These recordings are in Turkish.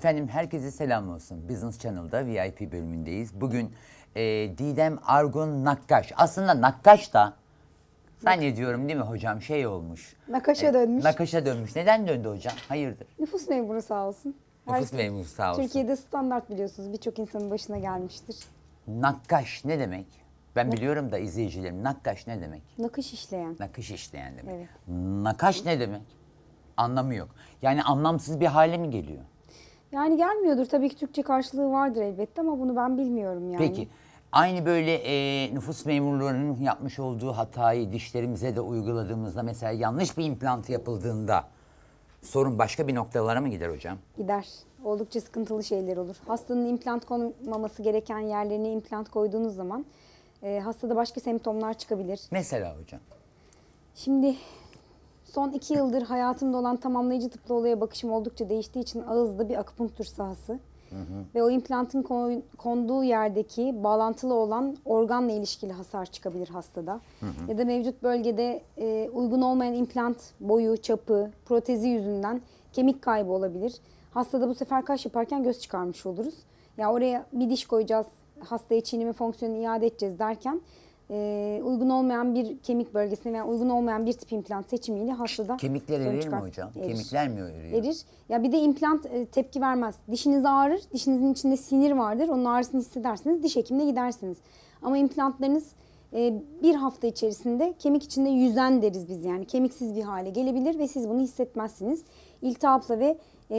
Efendim herkese selam olsun. Business Channel'da VIP bölümündeyiz. Bugün e, Didem Argun Nakkaş. Aslında Nakkaş da zannediyorum değil mi hocam şey olmuş. Nakaşa e, dönmüş. Nakaşa dönmüş. Neden döndü hocam? Hayırdır? Nüfus memuru sağ olsun. Her Nüfus şey- memuru sağ olsun. Türkiye'de standart biliyorsunuz birçok insanın başına gelmiştir. Nakkaş ne demek? Ben biliyorum da izleyicilerim nakkaş ne demek? Nakış işleyen. Nakış işleyen demek. Evet. Nakaş ne demek? Anlamı yok. Yani anlamsız bir hale mi geliyor? Yani gelmiyordur. Tabii ki Türkçe karşılığı vardır elbette ama bunu ben bilmiyorum yani. Peki. Aynı böyle e, nüfus memurlarının yapmış olduğu hatayı dişlerimize de uyguladığımızda mesela yanlış bir implant yapıldığında sorun başka bir noktalara mı gider hocam? Gider. Oldukça sıkıntılı şeyler olur. Hastanın implant konmaması gereken yerlerine implant koyduğunuz zaman e, hastada başka semptomlar çıkabilir. Mesela hocam? Şimdi Son iki yıldır hayatımda olan tamamlayıcı tıplı olaya bakışım oldukça değiştiği için ağızda bir akupunktur sahası. Hı hı. Ve o implantın kon, konduğu yerdeki bağlantılı olan organla ilişkili hasar çıkabilir hastada. Hı hı. Ya da mevcut bölgede e, uygun olmayan implant boyu, çapı, protezi yüzünden kemik kaybı olabilir. Hastada bu sefer kaş yaparken göz çıkarmış oluruz. Ya oraya bir diş koyacağız, hastaya çiğneme fonksiyonunu iade edeceğiz derken e, uygun olmayan bir kemik bölgesine veya uygun olmayan bir tip implant seçimiyle hastada Kemikler sorun erir mi hocam? Erir. Kemikler mi eriyor? Erir. Ya bir de implant e, tepki vermez. Dişiniz ağrır, dişinizin içinde sinir vardır. Onun ağrısını hissedersiniz, diş hekimine gidersiniz. Ama implantlarınız e, bir hafta içerisinde kemik içinde yüzen deriz biz yani. Kemiksiz bir hale gelebilir ve siz bunu hissetmezsiniz. İltihapla ve e,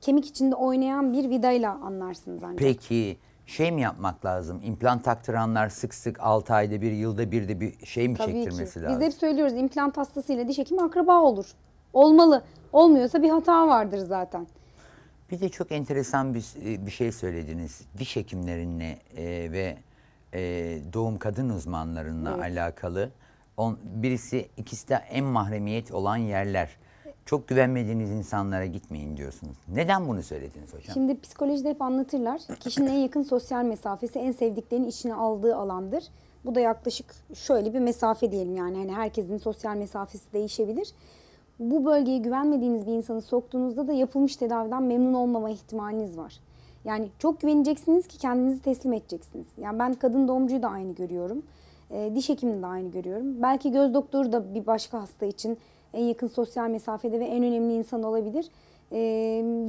kemik içinde oynayan bir vidayla anlarsınız ancak. Peki şey mi yapmak lazım? İmplant taktıranlar sık sık 6 ayda bir, yılda bir de bir şey mi Tabii çektirmesi ki. lazım? Biz hep söylüyoruz implant hastasıyla diş hekimi akraba olur. Olmalı. Olmuyorsa bir hata vardır zaten. Bir de çok enteresan bir, e, bir şey söylediniz. Diş hekimlerinle e, ve e, doğum kadın uzmanlarınla evet. alakalı. On, birisi ikisi de en mahremiyet olan yerler çok güvenmediğiniz insanlara gitmeyin diyorsunuz. Neden bunu söylediniz hocam? Şimdi psikolojide hep anlatırlar. Kişinin en yakın sosyal mesafesi en sevdiklerinin içine aldığı alandır. Bu da yaklaşık şöyle bir mesafe diyelim yani hani herkesin sosyal mesafesi değişebilir. Bu bölgeye güvenmediğiniz bir insanı soktuğunuzda da yapılmış tedaviden memnun olmama ihtimaliniz var. Yani çok güveneceksiniz ki kendinizi teslim edeceksiniz. Yani ben kadın doğumcuyu da aynı görüyorum. E, diş hekimini de aynı görüyorum. Belki göz doktoru da bir başka hasta için en yakın sosyal mesafede ve en önemli insan olabilir. E,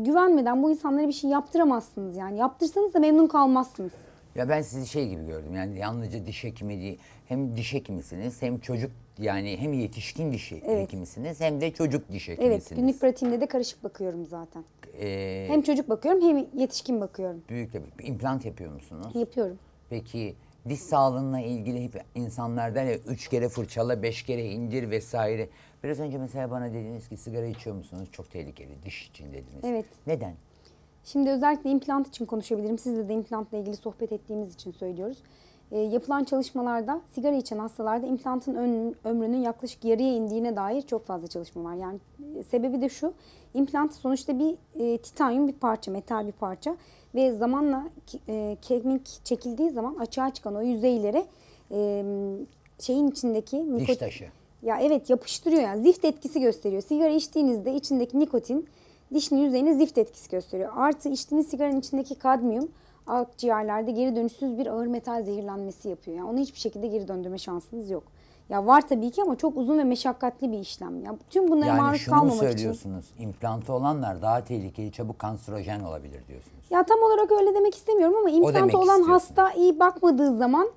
güvenmeden bu insanlara bir şey yaptıramazsınız yani. Yaptırsanız da memnun kalmazsınız. Ya ben sizi şey gibi gördüm yani yalnızca diş hekimi değil. Hem diş hekimisiniz hem çocuk yani hem yetişkin diş evet. hekimisiniz hem de çocuk diş hekimisiniz. Evet günlük pratiğimde de karışık bakıyorum zaten. Ee, hem çocuk bakıyorum hem yetişkin bakıyorum. Büyük tabii. İmplant yapıyor musunuz? Yapıyorum. Peki diş sağlığına ilgili hep insanlar ya üç kere fırçala, beş kere indir vesaire. Biraz önce mesela bana dediniz ki sigara içiyor musunuz? Çok tehlikeli diş için dediniz. Evet. Neden? Şimdi özellikle implant için konuşabilirim. Sizle de implantla ilgili sohbet ettiğimiz için söylüyoruz. E, yapılan çalışmalarda sigara içen hastalarda implantın ön, ömrünün yaklaşık yarıya indiğine dair çok fazla çalışma var. Yani e, sebebi de şu, implant sonuçta bir e, titanyum bir parça, metal bir parça ve zamanla e, kemik çekildiği zaman açığa çıkan o yüzeylere e, şeyin içindeki... Diş taşı. Ya evet yapıştırıyor yani zift etkisi gösteriyor. Sigara içtiğinizde içindeki nikotin dişinin yüzeyine zift etkisi gösteriyor. Artı içtiğiniz sigaranın içindeki kadmiyum akciğerlerde geri dönüşsüz bir ağır metal zehirlenmesi yapıyor. Yani onu hiçbir şekilde geri döndürme şansınız yok. Ya var tabii ki ama çok uzun ve meşakkatli bir işlem. Ya tüm bunlara yani maruz kalmamak için. Yani şunu söylüyorsunuz. İmplantı olanlar daha tehlikeli, çabuk kanserojen olabilir diyorsunuz. Ya tam olarak öyle demek istemiyorum ama implantı olan hasta iyi bakmadığı zaman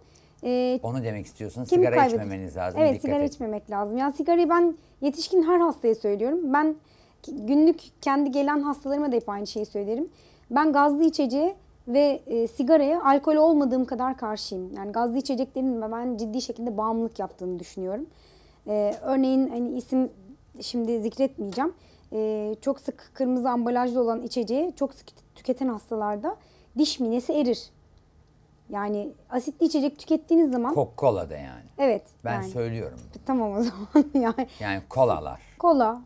e, Onu demek istiyorsun. sigara kaybedecek? içmemeniz lazım. Evet sigara et. içmemek lazım. Yani sigarayı ben yetişkin her hastaya söylüyorum. Ben günlük kendi gelen hastalarıma da hep aynı şeyi söylerim. Ben gazlı içeceği ve e, sigaraya alkol olmadığım kadar karşıyım. Yani gazlı içeceklerin ben ciddi şekilde bağımlılık yaptığını düşünüyorum. E, örneğin hani isim şimdi zikretmeyeceğim. E, çok sık kırmızı ambalajlı olan içeceği çok sık tüketen hastalarda diş minesi erir. Yani asitli içecek tükettiğiniz zaman... Coca-Cola da yani. Evet. Ben yani. söylüyorum. Tamam o zaman. yani, yani kolalar. Kola,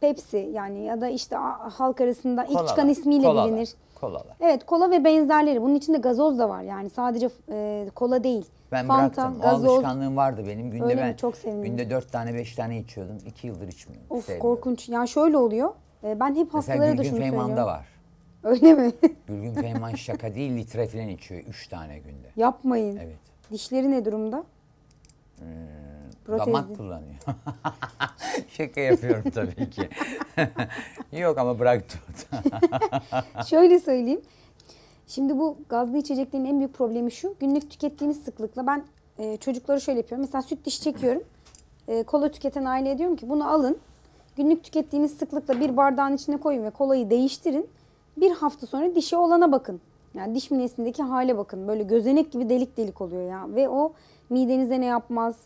Pepsi yani ya da işte halk arasında kolalar, ilk çıkan ismiyle kolalar, bilinir. Kolalar. Evet kola ve benzerleri. Bunun içinde gazoz da var yani sadece e, kola değil. Ben Fanta, bıraktım. Gazoz. O alışkanlığım vardı benim. Günde Öyle ben mi? çok sevindim. Günde dört tane beş tane içiyordum. İki yıldır içmiyorum. Of Sevmiyorum. korkunç. Yani şöyle oluyor. E, ben hep hastalara Mesela da şunu söylüyorum. Mesela Gülgün Feyman'da var. Öyle mi? Gülgün Peyman şaka değil litre falan içiyor üç tane günde. Yapmayın. Evet. Dişleri ne durumda? Hmm, damak kullanıyor. şaka yapıyorum tabii ki. Yok ama bıraktı orada. Şöyle söyleyeyim. Şimdi bu gazlı içeceklerin en büyük problemi şu. Günlük tükettiğiniz sıklıkla ben e, çocukları şöyle yapıyorum. Mesela süt diş çekiyorum. E, kola tüketen aileye diyorum ki bunu alın. Günlük tükettiğiniz sıklıkla bir bardağın içine koyun ve kolayı değiştirin. Bir hafta sonra dişi olana bakın. Yani diş minesindeki hale bakın. Böyle gözenek gibi delik delik oluyor ya. Ve o midenize ne yapmaz,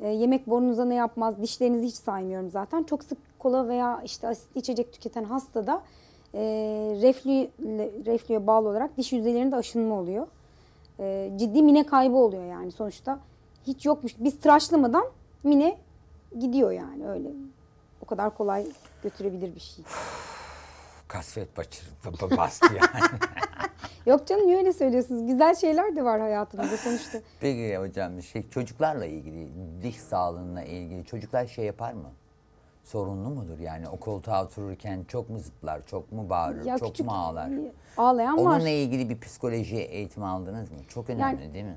e, yemek borunuza ne yapmaz, dişlerinizi hiç saymıyorum zaten. Çok sık kola veya işte asit içecek tüketen hastada e, reflü, reflüye bağlı olarak diş yüzeylerinde aşınma oluyor. E, ciddi mine kaybı oluyor yani sonuçta. Hiç yokmuş. Biz tıraşlamadan mine gidiyor yani öyle. O kadar kolay götürebilir bir şey kasvet başır, bastı yani. Yok canım niye öyle söylüyorsunuz? Güzel şeyler de var hayatımızda sonuçta. Peki hocam şey, çocuklarla ilgili, diş sağlığına ilgili çocuklar şey yapar mı? Sorunlu mudur yani o koltuğa otururken çok mu zıplar, çok mu bağırır, Ya çok küçük- mu ağlar? Ağlayan var. Onunla ilgili bir psikoloji eğitimi aldınız mı? Çok önemli Yani- değil mi?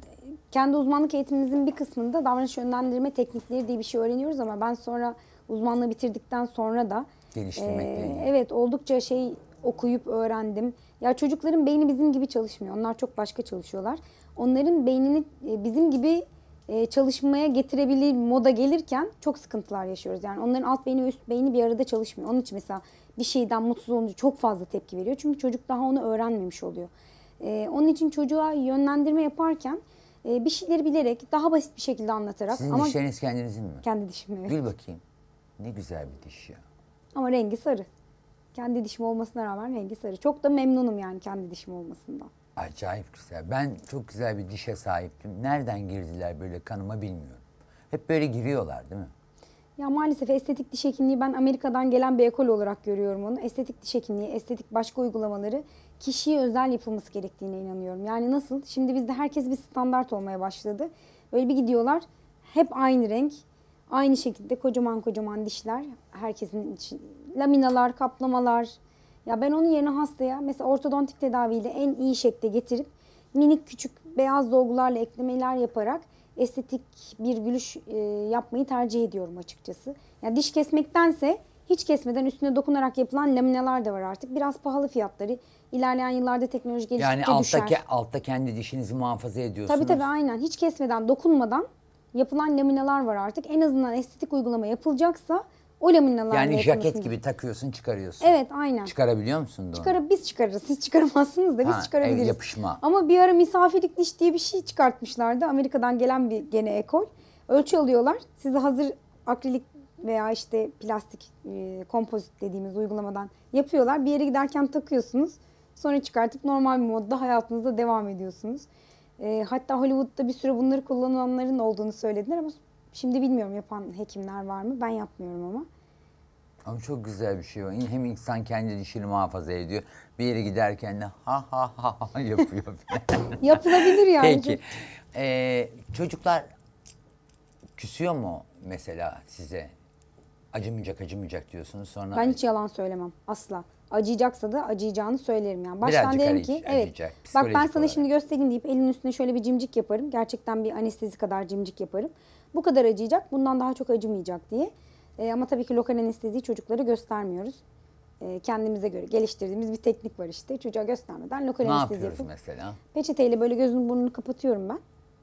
kendi uzmanlık eğitimimizin bir kısmında davranış yönlendirme teknikleri diye bir şey öğreniyoruz ama ben sonra uzmanlığı bitirdikten sonra da Geliştirmekle ee, ilgili. Ee, evet oldukça şey okuyup öğrendim. Ya çocukların beyni bizim gibi çalışmıyor. Onlar çok başka çalışıyorlar. Onların beynini e, bizim gibi e, çalışmaya getirebilir moda gelirken çok sıkıntılar yaşıyoruz. Yani onların alt beyni ve üst beyni bir arada çalışmıyor. Onun için mesela bir şeyden mutsuz olunca çok fazla tepki veriyor. Çünkü çocuk daha onu öğrenmemiş oluyor. Ee, onun için çocuğa yönlendirme yaparken e, bir şeyleri bilerek daha basit bir şekilde anlatarak. Sizin ama dişleriniz kendinizin mi? Kendi dişim evet. Gül bakayım. Ne güzel bir diş ya. Ama rengi sarı. Kendi dişim olmasına rağmen rengi sarı. Çok da memnunum yani kendi dişim olmasından. Acayip güzel. Ben çok güzel bir dişe sahiptim. Nereden girdiler böyle kanıma bilmiyorum. Hep böyle giriyorlar değil mi? Ya maalesef estetik diş hekimliği ben Amerika'dan gelen bir ekol olarak görüyorum onu. Estetik diş hekimliği, estetik başka uygulamaları kişiye özel yapılması gerektiğine inanıyorum. Yani nasıl? Şimdi bizde herkes bir standart olmaya başladı. Böyle bir gidiyorlar. Hep aynı renk, Aynı şekilde kocaman kocaman dişler, herkesin dişi, laminalar, kaplamalar. Ya ben onun yerine hastaya mesela ortodontik tedaviyle en iyi şekilde getirip minik küçük beyaz dolgularla eklemeler yaparak estetik bir gülüş e, yapmayı tercih ediyorum açıkçası. Ya diş kesmektense hiç kesmeden üstüne dokunarak yapılan laminalar da var artık. Biraz pahalı fiyatları. İlerleyen yıllarda teknoloji geliştikçe yani altta düşer. Yani altta kendi dişinizi muhafaza ediyorsunuz. Tabii tabii aynen. Hiç kesmeden, dokunmadan yapılan laminalar var artık. En azından estetik uygulama yapılacaksa o laminalarla Yani jaket yapılmasını- gibi takıyorsun çıkarıyorsun. Evet aynen. Çıkarabiliyor musun da Çıkara, biz çıkarırız. Siz çıkaramazsınız da biz Ha, el çıkarabiliriz. yapışma. Ama bir ara misafirlik diş diye bir şey çıkartmışlardı. Amerika'dan gelen bir gene ekol. Ölçü alıyorlar. Size hazır akrilik veya işte plastik e, kompozit dediğimiz uygulamadan yapıyorlar. Bir yere giderken takıyorsunuz. Sonra çıkartıp normal bir modda hayatınıza devam ediyorsunuz. E, hatta Hollywood'da bir sürü bunları kullananların olduğunu söylediler ama şimdi bilmiyorum yapan hekimler var mı? Ben yapmıyorum ama. Ama çok güzel bir şey var. Hem insan kendi dişini muhafaza ediyor. Bir yere giderken de ha ha ha ha yapıyor. Yapılabilir yani. Peki. Ee, çocuklar küsüyor mu mesela size? Acımayacak acımayacak diyorsunuz sonra. Ben hiç yalan söylemem asla acıyacaksa da acıyacağını söylerim yani. Baştan Birazcık derim hani ki evet. Bak ben sana olarak. şimdi göstereyim deyip elin üstüne şöyle bir cimcik yaparım. Gerçekten bir anestezi kadar cimcik yaparım. Bu kadar acıyacak. Bundan daha çok acımayacak diye. E, ama tabii ki lokal anestezi çocuklara göstermiyoruz. E, kendimize göre geliştirdiğimiz bir teknik var işte. Çocuğa göstermeden lokal ne anestezi yapıyoruz mesela? Peçeteyle böyle gözünü burnunu kapatıyorum ben.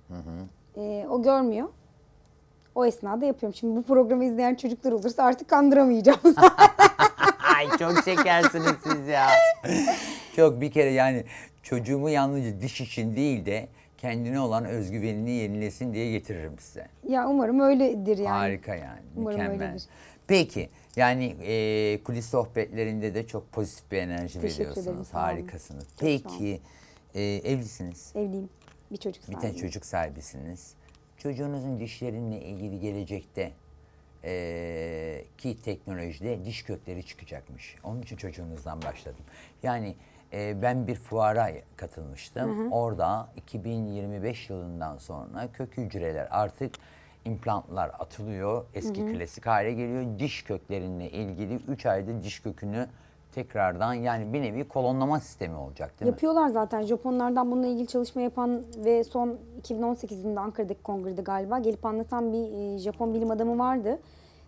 Hı hı. E, o görmüyor. O esnada yapıyorum. Şimdi bu programı izleyen çocuklar olursa artık kandıramayacağım. Ay çok şekersiniz siz ya. Çok bir kere yani çocuğumu yalnızca diş için değil de kendine olan özgüvenini yenilesin diye getiririm size. Ya umarım öyledir yani. Harika yani. Umarım mükemmel. öyledir. Peki yani e, kulis sohbetlerinde de çok pozitif bir enerji Teşekkür veriyorsunuz. sağ Harikasınız. Çok Peki e, evlisiniz. Evliyim. Bir çocuk Bir sahibiyim. tane çocuk sahibisiniz. Çocuğunuzun dişlerinle ilgili gelecekte e, ki teknolojide diş kökleri çıkacakmış. Onun için çocuğunuzdan başladım. Yani e, ben bir fuara katılmıştım. Hı hı. Orada 2025 yılından sonra kök hücreler artık implantlar atılıyor. Eski hı hı. klasik hale geliyor. Diş köklerinle ilgili 3 ayda diş kökünü tekrardan yani bir nevi kolonlama sistemi olacak değil mi? Yapıyorlar zaten. Japonlardan bununla ilgili çalışma yapan ve son 2018'inde Ankara'daki kongrede galiba gelip anlatan bir e, Japon bilim adamı vardı.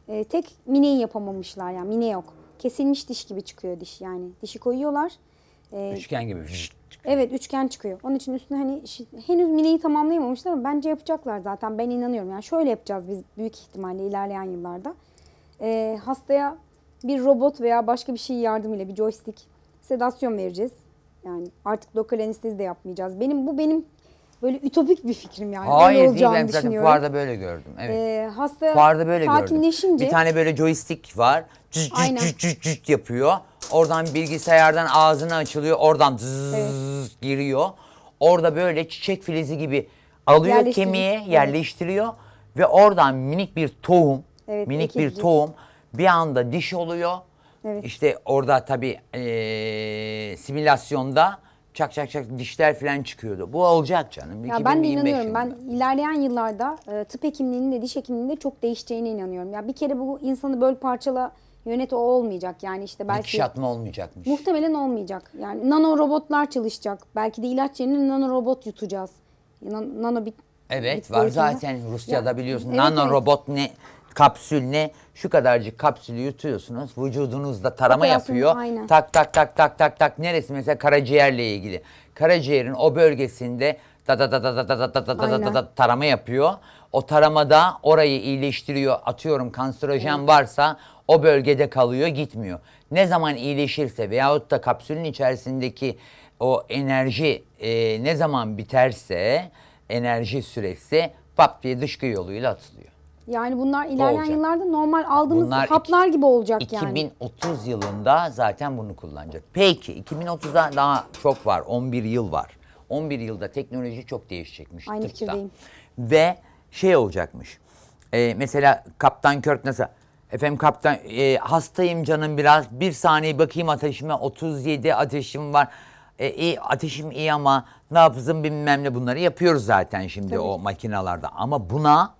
E, tek mineyi yapamamışlar yani mine yok. Kesilmiş diş gibi çıkıyor diş yani. Dişi koyuyorlar. E, üçgen gibi. Evet üçgen çıkıyor. Onun için üstüne hani henüz mineyi tamamlayamamışlar ama bence yapacaklar zaten ben inanıyorum. Yani şöyle yapacağız biz büyük ihtimalle ilerleyen yıllarda. Hastaya bir robot veya başka bir şey yardımıyla bir joystick sedasyon vereceğiz. Yani artık lokal anestezi de yapmayacağız. Benim bu benim böyle ütopik bir fikrim yani. Hayır Öyle değil ben zaten fuarda böyle gördüm. Evet. Ee, hasta fuarda böyle sakinleşince. Gördüm. Bir tane böyle joystick var. Cüz cüz cüz cüz cüz yapıyor. Oradan bilgisayardan ağzını açılıyor. Oradan zzzz evet. giriyor. Orada böyle çiçek filizi gibi alıyor Yerleştir kemiğe yerleştiriyor. Evet. Ve oradan minik bir tohum. Evet, minik bir tohum bir anda diş oluyor. Evet. İşte orada tabii e, simülasyonda çak çak çak dişler falan çıkıyordu. Bu olacak canım. Ya ben de inanıyorum. Yılında. Ben ilerleyen yıllarda e, tıp hekimliğinin de diş hekimliğinin de çok değişeceğine inanıyorum. Ya bir kere bu insanı böyle parçala yönet o olmayacak. Yani işte belki dikiş atma olmayacakmış. Muhtemelen olmayacak. Yani nano robotlar çalışacak. Belki de ilaç yerine nano robot yutacağız. Nano, nano bit Evet, bit var zaten Rusya'da ya, biliyorsun. Evet, nano evet. robot ne kapsülüne şu kadarcık kapsülü yutuyorsunuz. Vücudunuzda tarama yapıyor. aynen. Tak tak tak tak tak tak neresi mesela karaciğerle ilgili. Karaciğerin o bölgesinde da da da da da da da da da da da da tarama yapıyor. O taramada orayı iyileştiriyor. Atıyorum kanserojen varsa o bölgede kalıyor, gitmiyor. Ne zaman iyileşirse veyahut da kapsülün içerisindeki o enerji e, ne zaman biterse enerji süresi pap diye dışkı yoluyla atılıyor. Yani bunlar ilerleyen olacak. yıllarda normal aldığımız Bunlar haplar iki- gibi olacak yani. 2030 yılında zaten bunu kullanacak. Peki 2030'da daha çok var. 11 yıl var. 11 yılda teknoloji çok değişecekmiş. Aynı tıpta. fikirdeyim. Ve şey olacakmış. E, mesela Kaptan Kirk nasıl? Efendim kaptan e, hastayım canım biraz. Bir saniye bakayım ateşime. 37 ateşim var. E, iyi, ateşim iyi ama nabzım bilmem ne bunları yapıyoruz zaten şimdi o makinalarda. Ama buna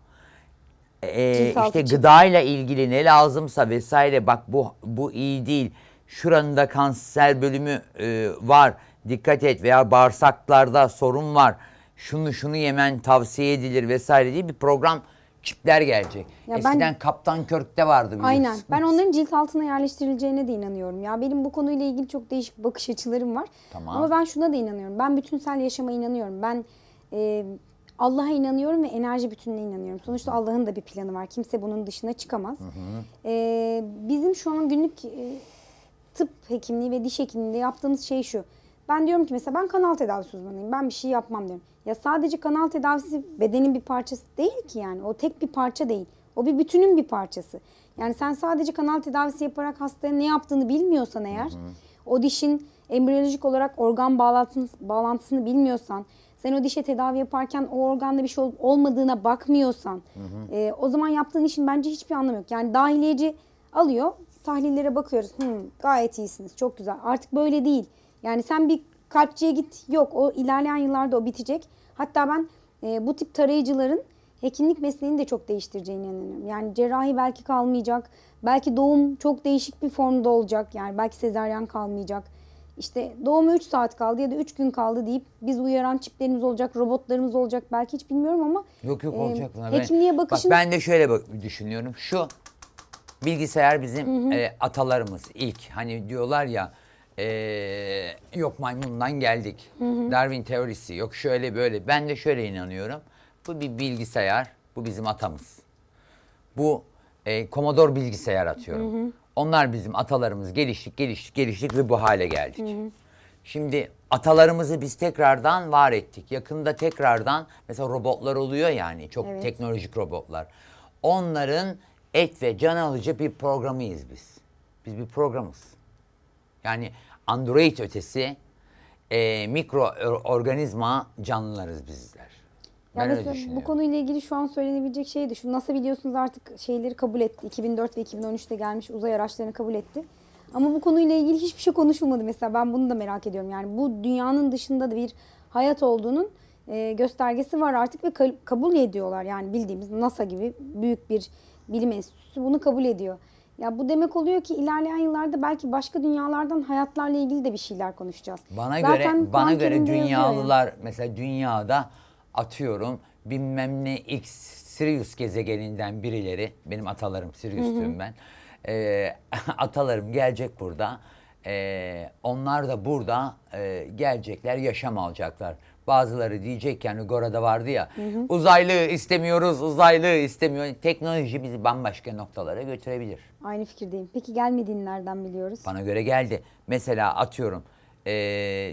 e, işte gıdayla ilgili ne lazımsa vesaire bak bu bu iyi değil. Şuranın da kanser bölümü e, var. Dikkat et veya bağırsaklarda sorun var. Şunu şunu yemen tavsiye edilir vesaire diye bir program çipler gelecek. Ya Eskiden ben, Kaptan Körk'te vardı. Biliyorsun. Aynen. Ben onların cilt altına yerleştirileceğine de inanıyorum. Ya benim bu konuyla ilgili çok değişik bakış açılarım var. Tamam. Ama ben şuna da inanıyorum. Ben bütünsel yaşama inanıyorum. Ben e, Allah'a inanıyorum ve enerji bütününe inanıyorum. Sonuçta Allah'ın da bir planı var. Kimse bunun dışına çıkamaz. Hı hı. Ee, bizim şu an günlük e, tıp hekimliği ve diş hekimliğinde yaptığımız şey şu. Ben diyorum ki mesela ben kanal tedavisi uzmanıyım. Ben bir şey yapmam diyorum. Ya sadece kanal tedavisi bedenin bir parçası değil ki yani. O tek bir parça değil. O bir bütünün bir parçası. Yani sen sadece kanal tedavisi yaparak hastaya ne yaptığını bilmiyorsan eğer, hı hı. o dişin embriyolojik olarak organ bağlantısını, bağlantısını bilmiyorsan, sen o dişe tedavi yaparken o organda bir şey olup olmadığına bakmıyorsan hı hı. E, o zaman yaptığın işin bence hiçbir anlamı yok. Yani dahiliyeci alıyor tahlillere bakıyoruz. Hmm, gayet iyisiniz çok güzel artık böyle değil. Yani sen bir kalpçiye git yok o ilerleyen yıllarda o bitecek. Hatta ben e, bu tip tarayıcıların hekimlik mesleğini de çok değiştireceğine inanıyorum. Yani cerrahi belki kalmayacak. Belki doğum çok değişik bir formda olacak. Yani belki sezaryen kalmayacak işte doğumu 3 saat kaldı ya da 3 gün kaldı deyip biz uyaran çiplerimiz olacak, robotlarımız olacak belki hiç bilmiyorum ama Yok yok e, olacak buna. Ben- hekimliğe bakışın Bak ben de şöyle bak- düşünüyorum. Şu bilgisayar bizim e, atalarımız ilk. Hani diyorlar ya e, yok maymundan geldik. Darwin teorisi yok şöyle böyle. Ben de şöyle inanıyorum. Bu bir bilgisayar. Bu bizim atamız. Bu e, Commodore bilgisayar atıyorum. Onlar bizim atalarımız geliştik, geliştik, geliştik ve bu hale geldik. Hı hı. Şimdi atalarımızı biz tekrardan var ettik. Yakında tekrardan mesela robotlar oluyor yani çok evet. teknolojik robotlar. Onların et ve can alıcı bir programıyız biz. Biz bir programız. Yani Android ötesi e, mikro organizma canlılarız bizler. Ben yani öyle bu konuyla ilgili şu an söylenebilecek şey de şu NASA biliyorsunuz artık şeyleri kabul etti. 2004 ve 2013'te gelmiş uzay araçlarını kabul etti. Ama bu konuyla ilgili hiçbir şey konuşulmadı mesela. Ben bunu da merak ediyorum. Yani bu dünyanın dışında da bir hayat olduğunun e, göstergesi var artık ve kabul ediyorlar. Yani bildiğimiz NASA gibi büyük bir bilim enstitüsü bunu kabul ediyor. Ya bu demek oluyor ki ilerleyen yıllarda belki başka dünyalardan hayatlarla ilgili de bir şeyler konuşacağız. Bana Zaten göre bana göre dünyalılar yani. mesela dünyada atıyorum bilmem ne X Sirius gezegeninden birileri benim atalarım Sirius'tuyum ben. E, atalarım gelecek burada. E, onlar da burada e, gelecekler yaşam alacaklar. Bazıları diyecek yani Gora'da vardı ya hı hı. uzaylı istemiyoruz uzaylı istemiyor. Teknoloji bizi bambaşka noktalara götürebilir. Aynı fikirdeyim. Peki gelmediğini nereden biliyoruz? Bana göre geldi. Mesela atıyorum e,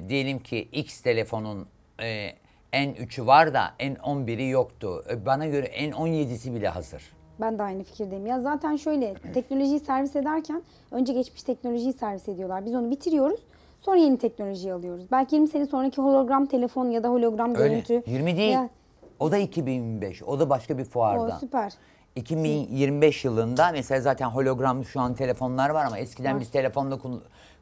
diyelim ki X telefonun e, en 3'ü var da en 11'i yoktu. E, bana göre en 17'si bile hazır. Ben de aynı fikirdeyim. Ya zaten şöyle teknolojiyi servis ederken önce geçmiş teknolojiyi servis ediyorlar. Biz onu bitiriyoruz. Sonra yeni teknolojiyi alıyoruz. Belki 20 sene sonraki hologram telefon ya da hologram Öyle. görüntü. 20 değil. Ya. O da 2005. O da başka bir fuarda. O süper. 2025 yılında mesela zaten hologram şu an telefonlar var ama eskiden var. biz telefonla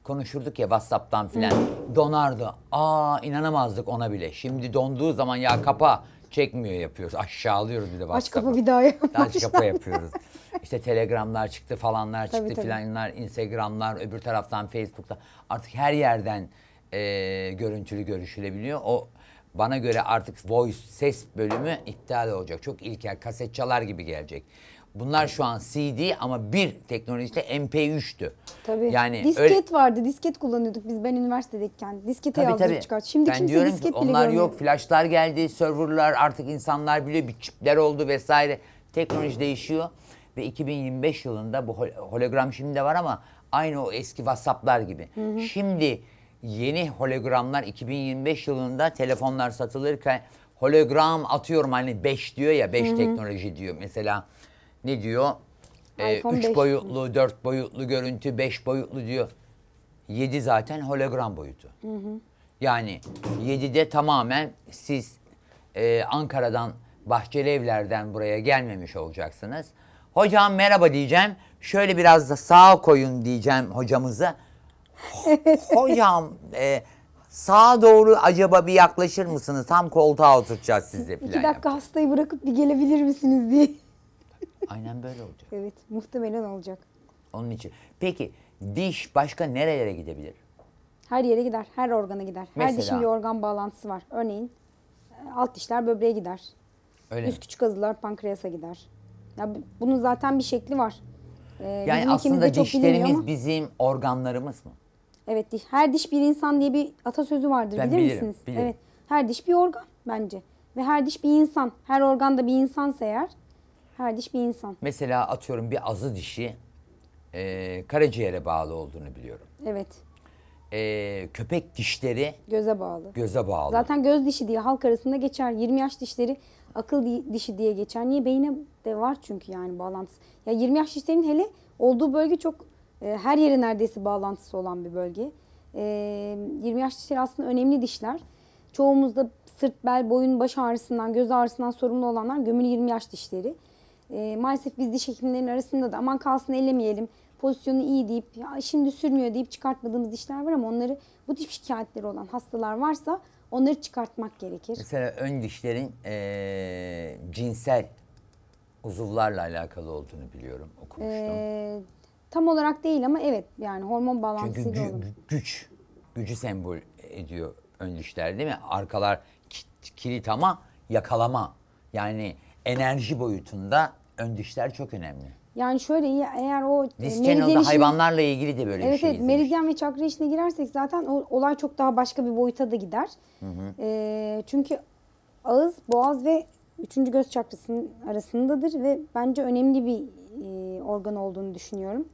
konuşurduk ya WhatsApp'tan filan. Donardı. Aa inanamazdık ona bile. Şimdi donduğu zaman ya kapa çekmiyor yapıyoruz. Aşağılıyoruz bir de Aç WhatsApp'ı. kapı bir daha yapma. Aç kapı yapıyoruz. İşte Telegram'lar çıktı falanlar Tabii, çıktı tabii. filanlar. Instagram'lar öbür taraftan Facebook'ta. Artık her yerden e, görüntülü görüşülebiliyor. O bana göre artık voice ses bölümü iptal olacak. Çok ilkel kasetçalar gibi gelecek. Bunlar şu an CD ama bir teknolojide MP3'tü. Tabii. Yani disket vardı. Disket kullanıyorduk biz ben üniversitedeyken. Diskete tabii, yazdırıp çıkart. Şimdi ben kimse disket ki, bile onlar görmüyor. yok. Flashlar geldi, serverlar artık insanlar biliyor, bir çipler oldu vesaire. Teknoloji değişiyor ve 2025 yılında bu hologram şimdi de var ama aynı o eski WhatsApp'lar gibi. Hı hı. Şimdi yeni hologramlar 2025 yılında telefonlar satılırken hologram atıyorum hani 5 diyor ya 5 teknoloji diyor mesela ne diyor? Ee, üç beş- boyutlu, dört boyutlu görüntü, beş boyutlu diyor. Yedi zaten hologram boyutu. Yani yedide tamamen siz e, Ankara'dan Bahçeli Evler'den buraya gelmemiş olacaksınız. Hocam merhaba diyeceğim. Şöyle biraz da sağa koyun diyeceğim hocamızı. Hocam e, sağa doğru acaba bir yaklaşır mısınız? Tam koltuğa oturtacağız sizi. İki falan dakika hastayı bırakıp bir gelebilir misiniz diye. Aynen böyle olacak. Evet muhtemelen olacak. Onun için. Peki diş başka nerelere gidebilir? Her yere gider. Her organa gider. Mesela? Her dişin bir organ bağlantısı var. Örneğin e, alt dişler böbreğe gider. Öyle Üst mi? küçük azılar pankreasa gider. Ya bunun zaten bir şekli var. Ee, yani aslında dişlerimiz ama... bizim organlarımız mı? Evet diş. Her diş bir insan diye bir atasözü vardır ben bilir bilirim, misiniz? Bilirim. Evet. Her diş bir organ bence. Ve her diş bir insan. Her organ da bir insansa eğer her diş bir insan. Mesela atıyorum bir azı dişi e, karaciğere bağlı olduğunu biliyorum. Evet. E, köpek dişleri Göze bağlı. göze bağlı. Zaten göz dişi diye halk arasında geçer. 20 yaş dişleri akıl dişi diye geçer. Niye? Beyine de var çünkü yani bağlantısı. Ya 20 yaş dişlerinin hele olduğu bölge çok e, her yeri neredeyse bağlantısı olan bir bölge. E, 20 yaş dişleri aslında önemli dişler. Çoğumuzda sırt, bel, boyun, baş ağrısından, göz ağrısından sorumlu olanlar gömülü 20 yaş dişleri. E, maalesef biz diş hekimlerinin arasında da aman kalsın ellemeyelim, pozisyonu iyi deyip ya şimdi sürmüyor deyip çıkartmadığımız dişler var ama onları bu tip şikayetleri olan hastalar varsa onları çıkartmak gerekir. Mesela ön dişlerin e, cinsel uzuvlarla alakalı olduğunu biliyorum, okumuştum. E, tam olarak değil ama evet yani hormon balansıyla Çünkü gü- güç, gücü sembol ediyor ön dişler değil mi? Arkalar kilit ama yakalama. Yani enerji boyutunda ön dişler çok önemli. Yani şöyle eğer o e, Biz meridyen işine, hayvanlarla ilgili de böyle evet, bir şey Evet meridyen ve çakra işine girersek zaten o, olay çok daha başka bir boyuta da gider. Hı hı. E, çünkü ağız, boğaz ve üçüncü göz çakrasının arasındadır ve bence önemli bir e, organ olduğunu düşünüyorum.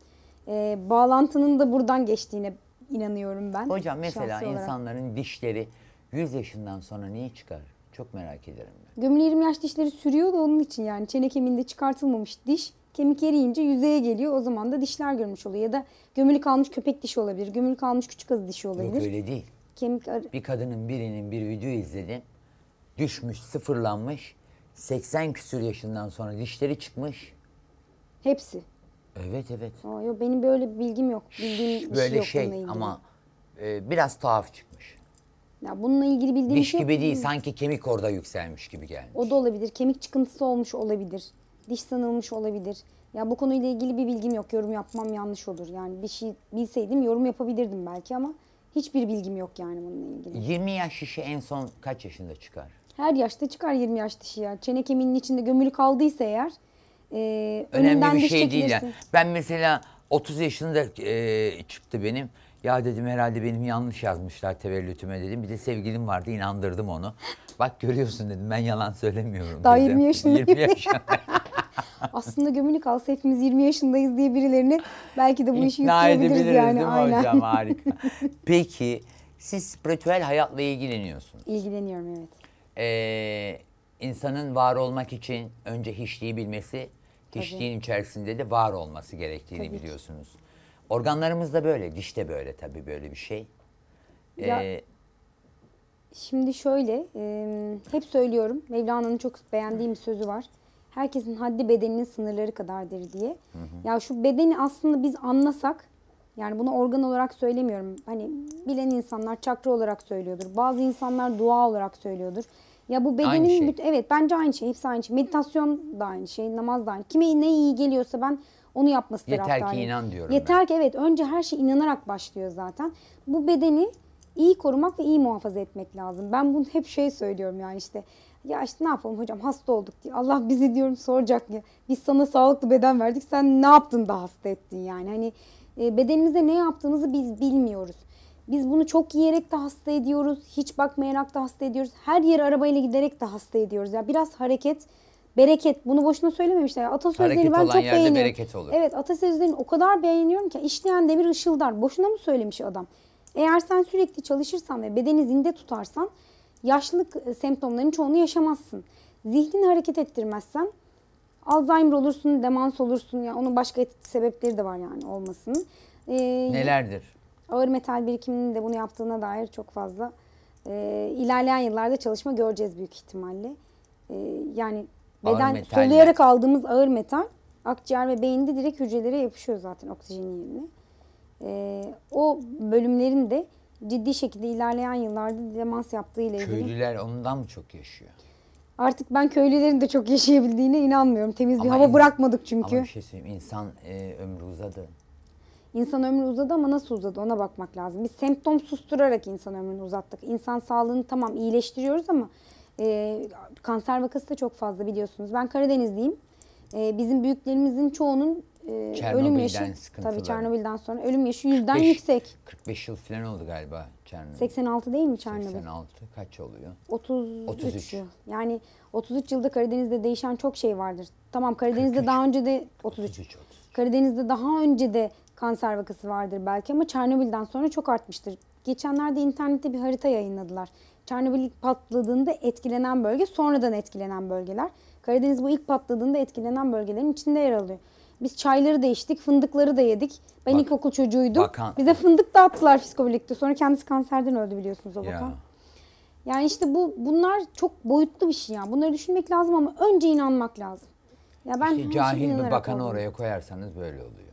E, bağlantının da buradan geçtiğine inanıyorum ben. Hocam mesela insanların dişleri 100 yaşından sonra niye çıkar? Çok merak ederim ben. Gömüle 20 yaş dişleri sürüyor da onun için yani çene kemiğinde çıkartılmamış diş kemik eriyince yüzeye geliyor. O zaman da dişler görmüş oluyor. Ya da gömülü kalmış köpek dişi olabilir. Gömülü kalmış küçük kız dişi olabilir. Yok öyle değil. Kemik ar- Bir kadının birinin bir video izledim. Düşmüş, sıfırlanmış. 80 küsür yaşından sonra dişleri çıkmış. Hepsi. Evet evet. Aa, yok benim böyle bir bilgim yok. Bildiğim bir şey böyle yok şey ama e, biraz tuhaf çıktı. Ya bununla ilgili bildiğim Diş şey gibi değil sanki kemik orada yükselmiş gibi gelmiş. O da olabilir. Kemik çıkıntısı olmuş olabilir. Diş sanılmış olabilir. Ya bu konuyla ilgili bir bilgim yok. Yorum yapmam yanlış olur. Yani bir şey bilseydim yorum yapabilirdim belki ama hiçbir bilgim yok yani bununla ilgili. 20 yaş şişe en son kaç yaşında çıkar? Her yaşta çıkar 20 yaş dişi ya. Çene kemiğinin içinde gömülü kaldıysa eğer e, Önemli bir şey değil çekilirsin. Ben mesela 30 yaşında e, çıktı benim. Ya dedim herhalde benim yanlış yazmışlar tevellütüme dedim. Bir de sevgilim vardı inandırdım onu. Bak görüyorsun dedim ben yalan söylemiyorum Daha dedim. 20 yaşındayım. 20 yaşındayım. Aslında gömülü kalsa hepimiz 20 yaşındayız diye birilerini belki de bu işi İkna yükleyebiliriz yani. Değil mi Aynen. hocam harika. Peki siz spiritüel hayatla ilgileniyorsunuz. İlgileniyorum evet. Ee, insanın var olmak için önce hiçliği bilmesi, hiçliğin Tabii. içerisinde de var olması gerektiğini Tabii biliyorsunuz. Organlarımız da böyle. Diş de böyle tabii böyle bir şey. Ya, ee, Şimdi şöyle, e, hep söylüyorum. Mevlana'nın çok beğendiğim bir sözü var. Herkesin haddi bedeninin sınırları kadardır diye. Hı hı. Ya şu bedeni aslında biz anlasak, yani bunu organ olarak söylemiyorum. Hani bilen insanlar çakra olarak söylüyordur. Bazı insanlar dua olarak söylüyordur. Ya bu bedenin aynı şey. evet bence aynı şey. Hepsi aynı şey. Meditasyon da aynı şey, namaz da aynı. Kime ne iyi geliyorsa ben onu yapması Yeter ki inan diyorum. Yeter ben. ki evet önce her şey inanarak başlıyor zaten. Bu bedeni iyi korumak ve iyi muhafaza etmek lazım. Ben bunu hep şey söylüyorum yani işte ya işte ne yapalım hocam hasta olduk diye Allah bizi diyorum soracak ya biz sana sağlıklı beden verdik sen ne yaptın da hasta ettin yani hani e, bedenimize ne yaptığımızı biz bilmiyoruz. Biz bunu çok yiyerek de hasta ediyoruz, hiç bakmayarak da hasta ediyoruz. Her yere arabayla giderek de hasta ediyoruz. Ya yani biraz hareket bereket. Bunu boşuna söylememişler. Atasözlerini Hareket ben çok yerde beğeniyorum. bereket olur. Evet atasözlerini o kadar beğeniyorum ki işleyen demir ışıldar. Boşuna mı söylemiş adam? Eğer sen sürekli çalışırsan ve bedeni zinde tutarsan yaşlılık e, semptomlarının çoğunu yaşamazsın. Zihnini hareket ettirmezsen Alzheimer olursun, demans olursun. Yani onun başka sebepleri de var yani olmasının. Ee, Nelerdir? Ağır metal birikiminin de bunu yaptığına dair çok fazla e, ilerleyen yıllarda çalışma göreceğiz büyük ihtimalle. E, yani beden metalle. aldığımız ağır metal akciğer ve beyinde direkt hücrelere yapışıyor zaten oksijenin yerine. Ee, o bölümlerin de ciddi şekilde ilerleyen yıllarda demans yaptığı ile ilgili. Köylüler ondan mı çok yaşıyor? Artık ben köylülerin de çok yaşayabildiğine inanmıyorum. Temiz ama bir hava bırakmadık çünkü. Ama bir şey söyleyeyim. İnsan e, ömrü uzadı. İnsan ömrü uzadı ama nasıl uzadı ona bakmak lazım. Biz semptom susturarak insan ömrünü uzattık. İnsan sağlığını tamam iyileştiriyoruz ama e, kanser vakası da çok fazla biliyorsunuz. Ben Karadenizliyim. E, bizim büyüklerimizin çoğunun e, ölüm yaşı tabii Çernobil'den sonra ölüm yaşı yüzden yüksek. 45 yıl falan oldu galiba Çernobil. 86 değil mi Çernobil? 86 kaç oluyor? 33. 33. Yani 33 yılda Karadeniz'de değişen çok şey vardır. Tamam Karadeniz'de 43, daha önce de 33. 33, 33. Karadeniz'de daha önce de kanser vakası vardır belki ama Çernobil'den sonra çok artmıştır. Geçenlerde internette bir harita yayınladılar. Çernobil patladığında etkilenen bölge sonradan etkilenen bölgeler. Karadeniz bu ilk patladığında etkilenen bölgelerin içinde yer alıyor. Biz çayları da içtik, fındıkları da yedik. Ben Bak, ilkokul çocuğuydum. Bakan... Bize fındık dağıttılar fiskobirlikte. Sonra kendisi kanserden öldü biliyorsunuz o bakan. Ya. Yani işte bu bunlar çok boyutlu bir şey ya. Bunları düşünmek lazım ama önce inanmak lazım. Ya ben işte cahil bir bakanı oldum. oraya koyarsanız böyle oluyor.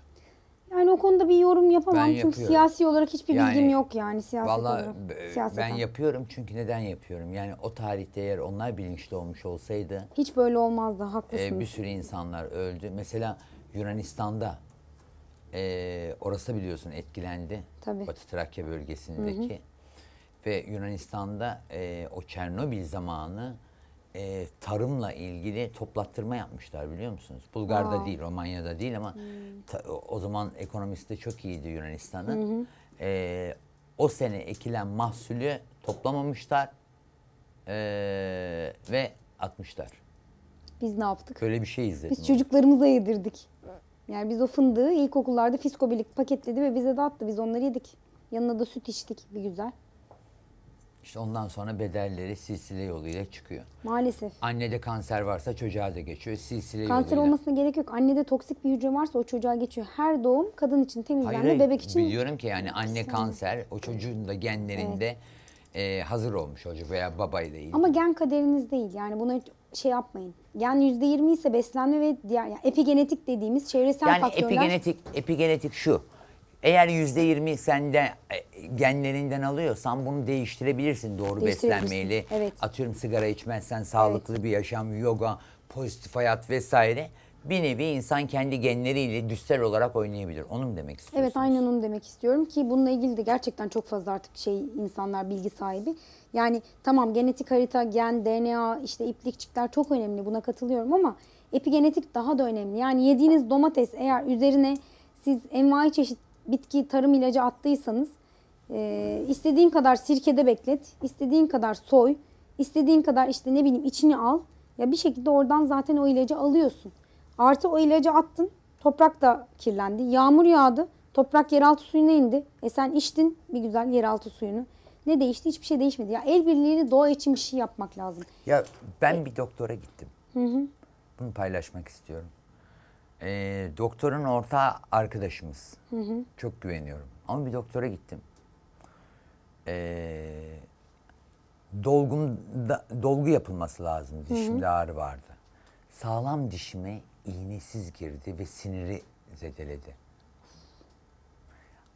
Yani o konuda bir yorum yapamam çünkü siyasi olarak hiçbir Yani bilgim yok yani siyaset Valla olarak. E, ben siyaseten. yapıyorum çünkü neden yapıyorum? Yani o tarihte eğer onlar bilinçli olmuş olsaydı Hiç böyle olmazdı e, bir sürü insanlar öldü. Mesela Yunanistan'da e, orası biliyorsun etkilendi. Tabii. Batı Trakya bölgesindeki. Ve Yunanistan'da e, o Çernobil zamanı e, tarımla ilgili toplattırma yapmışlar biliyor musunuz? Bulgar'da Aa. değil, Romanya'da değil ama hmm. ta, o zaman ekonomisi de çok iyiydi Yunanistan'ın. E, o sene ekilen mahsulü toplamamışlar e, ve atmışlar. Biz ne yaptık? Böyle bir şey izledim. Biz onu. çocuklarımıza yedirdik. Yani biz o fındığı ilkokullarda fiskobilik paketledi ve bize dağıttı. Biz onları yedik. Yanına da süt içtik bir güzel. İşte ondan sonra bedelleri silsile yoluyla çıkıyor. Maalesef. Annede kanser varsa çocuğa da geçiyor silsile Kanser yoluyla. olmasına gerek yok. Annede toksik bir hücre varsa o çocuğa geçiyor. Her doğum kadın için temizlenme, Hayır, bebek için Biliyorum ki yani anne kanser o çocuğun da genlerinde e, hazır olmuş çocuk veya babayla ilgili. Ama gen kaderiniz değil. Yani buna şey yapmayın. Gen %20 ise beslenme ve diğer yani epigenetik dediğimiz çevresel yani faktörler. epigenetik epigenetik şu. Eğer yüzde yirmi sende e, genlerinden alıyorsan bunu değiştirebilirsin doğru Değiştirebilirsin, beslenmeyle. evet. Atıyorum sigara içmezsen sağlıklı bir yaşam, yoga, pozitif hayat vesaire. Bir nevi insan kendi genleriyle düstel olarak oynayabilir. Onu mu demek istiyorsunuz? Evet aynen onu demek istiyorum ki bununla ilgili de gerçekten çok fazla artık şey insanlar bilgi sahibi. Yani tamam genetik harita, gen, DNA, işte iplikçikler çok önemli buna katılıyorum ama epigenetik daha da önemli. Yani yediğiniz domates eğer üzerine siz envai çeşit bitki tarım ilacı attıysanız e, istediğin kadar sirkede beklet, istediğin kadar soy, istediğin kadar işte ne bileyim içini al. Ya bir şekilde oradan zaten o ilacı alıyorsun. Artı o ilacı attın, toprak da kirlendi. Yağmur yağdı, toprak yeraltı suyuna indi. E sen içtin bir güzel yeraltı suyunu. Ne değişti? Hiçbir şey değişmedi. Ya el birliğiyle doğa için bir şey yapmak lazım. Ya ben e bir doktora gittim. Hı hı. Bunu paylaşmak istiyorum e, doktorun orta arkadaşımız. Hı hı. Çok güveniyorum. Ama bir doktora gittim. E, ee, dolgumda, dolgu yapılması lazım. Dişimde ağrı vardı. Sağlam dişime iğnesiz girdi ve siniri zedeledi.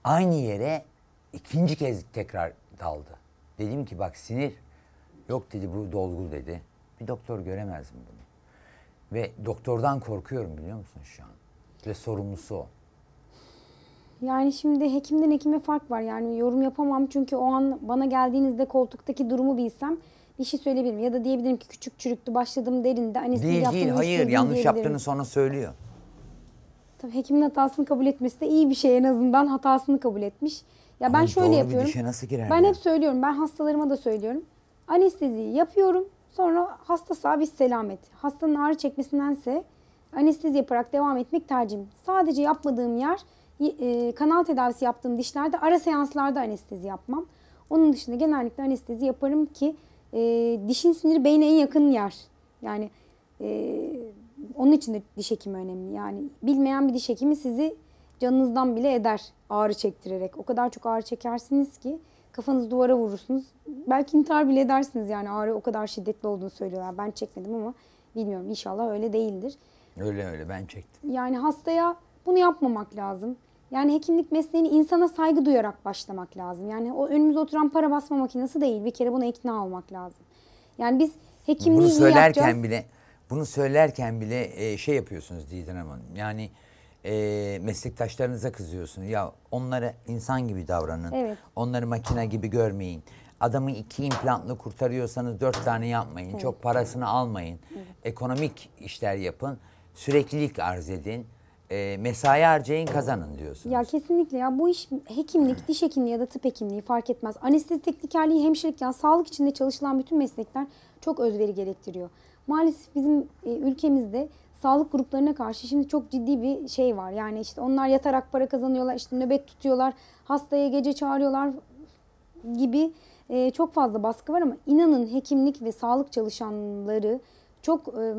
Aynı yere ikinci kez tekrar daldı. Dedim ki bak sinir. Yok dedi bu dolgu dedi. Bir doktor göremez mi bunu? Ve doktordan korkuyorum biliyor musun şu an? Ve sorumlusu o. Yani şimdi hekimden hekime fark var. Yani yorum yapamam çünkü o an bana geldiğinizde koltuktaki durumu bilsem bir şey söyleyebilirim. Ya da diyebilirim ki küçük çürüktü başladım derinde. Anestezi değil yaptım, değil hayır şey yanlış yaptığını sonra söylüyor. Tabii hekimin hatasını kabul etmesi de iyi bir şey en azından hatasını kabul etmiş. Ya Ama ben şöyle doğru yapıyorum. Bir nasıl girer ben ya? hep söylüyorum. Ben hastalarıma da söylüyorum. Anesteziyi yapıyorum. Sonra hasta sağ bir selamet. Hastanın ağrı çekmesindense anestezi yaparak devam etmek tercihim. Sadece yapmadığım yer e, kanal tedavisi yaptığım dişlerde ara seanslarda anestezi yapmam. Onun dışında genellikle anestezi yaparım ki e, dişin siniri beyne en yakın yer. Yani e, onun için de diş hekimi önemli. Yani bilmeyen bir diş hekimi sizi canınızdan bile eder ağrı çektirerek. O kadar çok ağrı çekersiniz ki Kafanız duvara vurursunuz. Belki intihar bile edersiniz yani ağrı o kadar şiddetli olduğunu söylüyorlar. Ben çekmedim ama bilmiyorum inşallah öyle değildir. Öyle öyle ben çektim. Yani hastaya bunu yapmamak lazım. Yani hekimlik mesleğini insana saygı duyarak başlamak lazım. Yani o önümüze oturan para basma makinesi değil. Bir kere buna ikna olmak lazım. Yani biz hekimliği bunu söylerken yapacağız. bile bunu söylerken bile e, şey yapıyorsunuz Didem Hanım. Yani e, meslektaşlarınıza kızıyorsunuz. Ya onlara insan gibi davranın. Evet. Onları makine gibi görmeyin. Adamı iki implantla kurtarıyorsanız dört tane yapmayın. Evet. Çok parasını almayın. Evet. Ekonomik işler yapın. Süreklilik arz edin. E, mesai harcayın kazanın diyorsunuz. Ya kesinlikle ya bu iş hekimlik, diş hekimliği ya da tıp hekimliği fark etmez. Anestezi teknikerliği, hemşirelik ya sağlık içinde çalışılan bütün meslekler çok özveri gerektiriyor. Maalesef bizim e, ülkemizde sağlık gruplarına karşı şimdi çok ciddi bir şey var. Yani işte onlar yatarak para kazanıyorlar, işte nöbet tutuyorlar, hastaya gece çağırıyorlar gibi e, çok fazla baskı var ama inanın hekimlik ve sağlık çalışanları çok e,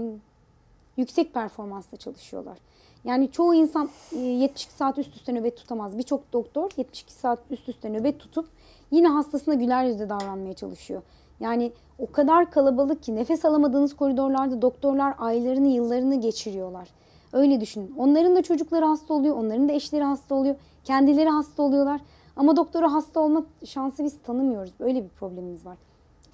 yüksek performansla çalışıyorlar. Yani çoğu insan 72 e, saat üst üste nöbet tutamaz. Birçok doktor 72 saat üst üste nöbet tutup yine hastasına güler yüzle davranmaya çalışıyor. Yani o kadar kalabalık ki nefes alamadığınız koridorlarda doktorlar aylarını yıllarını geçiriyorlar. Öyle düşünün. Onların da çocukları hasta oluyor, onların da eşleri hasta oluyor, kendileri hasta oluyorlar. Ama doktora hasta olma şansı biz tanımıyoruz. Böyle bir problemimiz var.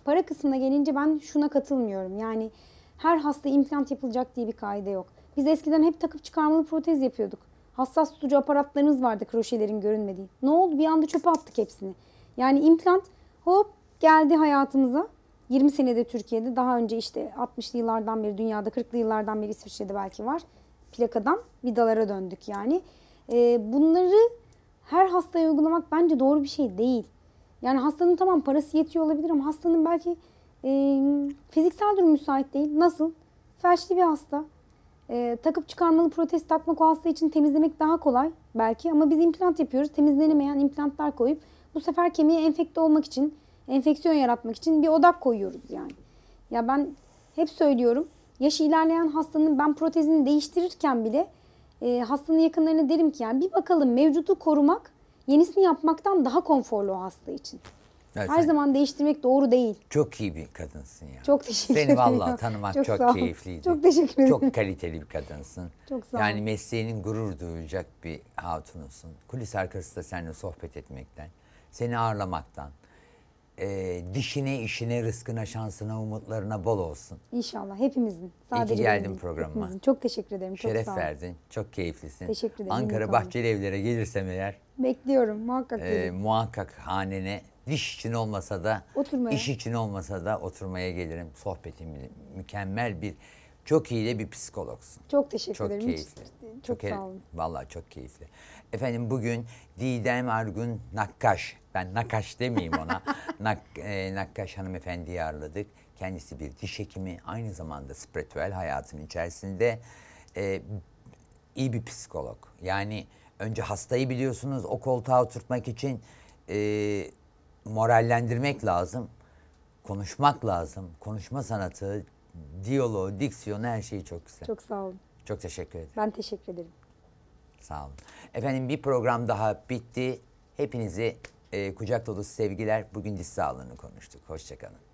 Para kısmına gelince ben şuna katılmıyorum. Yani her hasta implant yapılacak diye bir kaide yok. Biz eskiden hep takıp çıkarmalı protez yapıyorduk. Hassas tutucu aparatlarımız vardı kroşelerin görünmediği. Ne oldu? Bir anda çöpe attık hepsini. Yani implant hop geldi hayatımıza. 20 senede Türkiye'de daha önce işte 60'lı yıllardan beri dünyada 40'lı yıllardan beri İsviçre'de belki var. Plakadan vidalara döndük yani. E, bunları her hastaya uygulamak bence doğru bir şey değil. Yani hastanın tamam parası yetiyor olabilir ama hastanın belki e, fiziksel durum müsait değil. Nasıl? Felçli bir hasta. E, takıp çıkarmalı protez takmak o hasta için temizlemek daha kolay belki ama biz implant yapıyoruz. Temizlenemeyen implantlar koyup bu sefer kemiğe enfekte olmak için enfeksiyon yaratmak için bir odak koyuyoruz yani. Ya ben hep söylüyorum yaş ilerleyen hastanın ben protezini değiştirirken bile e, hastanın yakınlarına derim ki yani bir bakalım mevcutu korumak yenisini yapmaktan daha konforlu o hasta için. Evet, Her zaman değiştirmek doğru değil. Çok iyi bir kadınsın ya. Çok teşekkür ederim. Seni vallahi tanımak çok, çok keyifliydi. Çok teşekkür ederim. Çok kaliteli bir kadınsın. Çok sağ ol. Yani mesleğinin gurur duyacak bir hatunusun. Kulis arkası da seninle sohbet etmekten, seni ağırlamaktan, e, dişine, işine, rızkına, şansına, umutlarına bol olsun. İnşallah hepimizin. Sadece İyi ki geldin programıma. Hepimizin. Çok teşekkür ederim. Şeref çok sağ olun. verdin. Çok keyiflisin. Teşekkür ederim. Ankara Bahçeli Evlere gelirsem eğer. Bekliyorum muhakkak. E, muhakkak hanene diş için olmasa da, oturmaya. iş için olmasa da oturmaya gelirim. Sohbetim mükemmel bir çok iyi de bir psikologsun. Çok teşekkür çok ederim. Keyifli. Hiç, çok, çok sağ olun. Valla çok keyifli. Efendim bugün Didem Argun Nakkaş. Ben Nakkaş demeyeyim ona. Nak, e, Nakkaş hanımefendiyi ağırladık. Kendisi bir diş hekimi. Aynı zamanda spiritüel hayatın içerisinde e, iyi bir psikolog. Yani önce hastayı biliyorsunuz o koltuğa oturtmak için e, morallendirmek lazım. Konuşmak lazım. Konuşma sanatı diyaloğu, diksiyonu her şeyi çok güzel. Çok sağ olun. Çok teşekkür ederim. Ben teşekkür ederim. Sağ olun. Efendim bir program daha bitti. Hepinizi e, kucak dolusu sevgiler. Bugün dizi sağlığını konuştuk. Hoşçakalın.